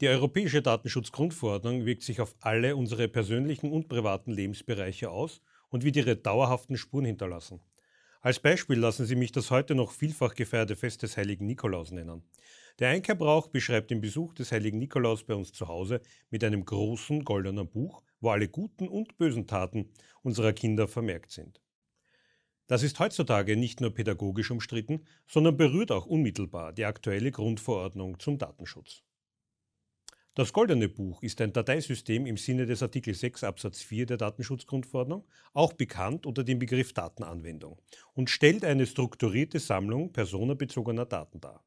Die Europäische Datenschutzgrundverordnung wirkt sich auf alle unsere persönlichen und privaten Lebensbereiche aus und wird ihre dauerhaften Spuren hinterlassen. Als Beispiel lassen Sie mich das heute noch vielfach gefeierte Fest des heiligen Nikolaus nennen. Der Einkehrbrauch beschreibt den Besuch des heiligen Nikolaus bei uns zu Hause mit einem großen goldenen Buch, wo alle guten und bösen Taten unserer Kinder vermerkt sind. Das ist heutzutage nicht nur pädagogisch umstritten, sondern berührt auch unmittelbar die aktuelle Grundverordnung zum Datenschutz. Das Goldene Buch ist ein Dateisystem im Sinne des Artikel 6 Absatz 4 der Datenschutzgrundverordnung, auch bekannt unter dem Begriff Datenanwendung, und stellt eine strukturierte Sammlung personenbezogener Daten dar.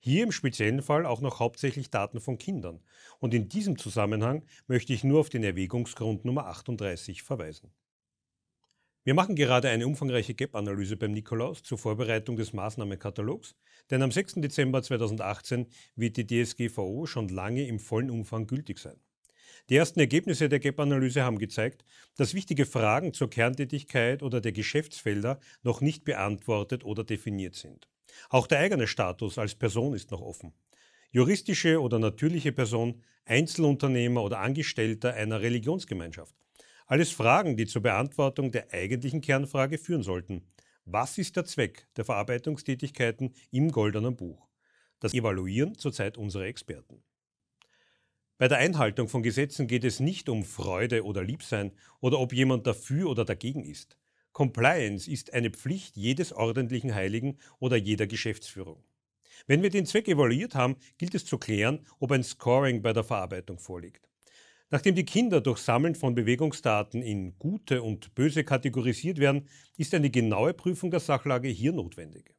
Hier im speziellen Fall auch noch hauptsächlich Daten von Kindern. Und in diesem Zusammenhang möchte ich nur auf den Erwägungsgrund Nummer 38 verweisen. Wir machen gerade eine umfangreiche Gap-Analyse beim Nikolaus zur Vorbereitung des Maßnahmenkatalogs, denn am 6. Dezember 2018 wird die DSGVO schon lange im vollen Umfang gültig sein. Die ersten Ergebnisse der Gap-Analyse haben gezeigt, dass wichtige Fragen zur Kerntätigkeit oder der Geschäftsfelder noch nicht beantwortet oder definiert sind. Auch der eigene Status als Person ist noch offen. Juristische oder natürliche Person, Einzelunternehmer oder Angestellter einer Religionsgemeinschaft. Alles Fragen, die zur Beantwortung der eigentlichen Kernfrage führen sollten. Was ist der Zweck der Verarbeitungstätigkeiten im Goldenen Buch? Das evaluieren zurzeit unsere Experten. Bei der Einhaltung von Gesetzen geht es nicht um Freude oder Liebsein oder ob jemand dafür oder dagegen ist. Compliance ist eine Pflicht jedes ordentlichen Heiligen oder jeder Geschäftsführung. Wenn wir den Zweck evaluiert haben, gilt es zu klären, ob ein Scoring bei der Verarbeitung vorliegt. Nachdem die Kinder durch Sammeln von Bewegungsdaten in gute und böse kategorisiert werden, ist eine genaue Prüfung der Sachlage hier notwendig.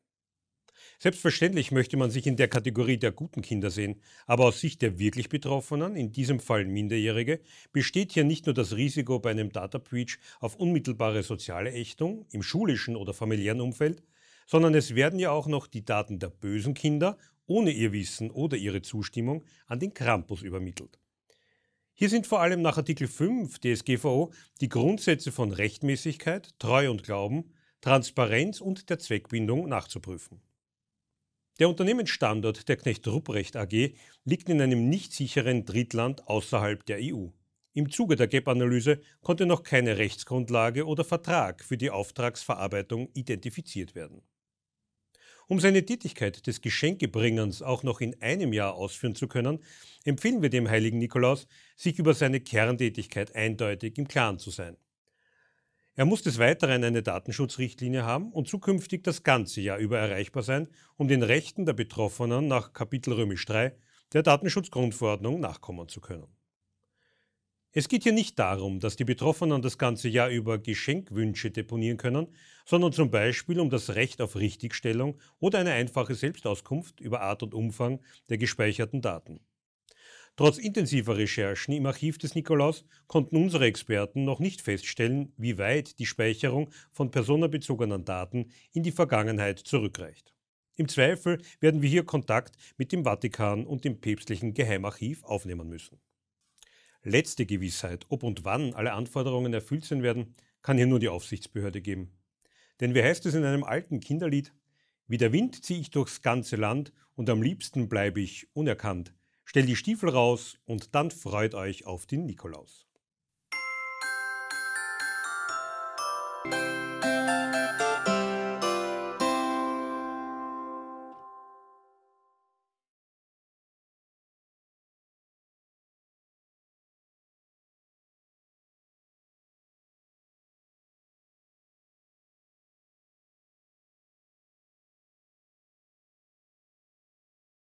Selbstverständlich möchte man sich in der Kategorie der guten Kinder sehen, aber aus Sicht der wirklich Betroffenen, in diesem Fall Minderjährige, besteht hier nicht nur das Risiko bei einem Data Breach auf unmittelbare soziale Ächtung im schulischen oder familiären Umfeld, sondern es werden ja auch noch die Daten der bösen Kinder ohne ihr Wissen oder ihre Zustimmung an den Krampus übermittelt. Hier sind vor allem nach Artikel 5 DSGVO die Grundsätze von Rechtmäßigkeit, Treu und Glauben, Transparenz und der Zweckbindung nachzuprüfen. Der Unternehmensstandort der Knecht Rupprecht AG liegt in einem nicht sicheren Drittland außerhalb der EU. Im Zuge der GAP-Analyse konnte noch keine Rechtsgrundlage oder Vertrag für die Auftragsverarbeitung identifiziert werden. Um seine Tätigkeit des Geschenkebringens auch noch in einem Jahr ausführen zu können, empfehlen wir dem heiligen Nikolaus, sich über seine Kerntätigkeit eindeutig im Klaren zu sein. Er muss des Weiteren eine Datenschutzrichtlinie haben und zukünftig das ganze Jahr über erreichbar sein, um den Rechten der Betroffenen nach Kapitel Römisch 3 der Datenschutzgrundverordnung nachkommen zu können. Es geht hier nicht darum, dass die Betroffenen das ganze Jahr über Geschenkwünsche deponieren können, sondern zum Beispiel um das Recht auf Richtigstellung oder eine einfache Selbstauskunft über Art und Umfang der gespeicherten Daten. Trotz intensiver Recherchen im Archiv des Nikolaus konnten unsere Experten noch nicht feststellen, wie weit die Speicherung von personenbezogenen Daten in die Vergangenheit zurückreicht. Im Zweifel werden wir hier Kontakt mit dem Vatikan und dem päpstlichen Geheimarchiv aufnehmen müssen. Letzte Gewissheit, ob und wann alle Anforderungen erfüllt sein werden, kann hier nur die Aufsichtsbehörde geben. Denn wie heißt es in einem alten Kinderlied? Wie der Wind ziehe ich durchs ganze Land und am liebsten bleibe ich unerkannt. Stell die Stiefel raus und dann freut euch auf den Nikolaus.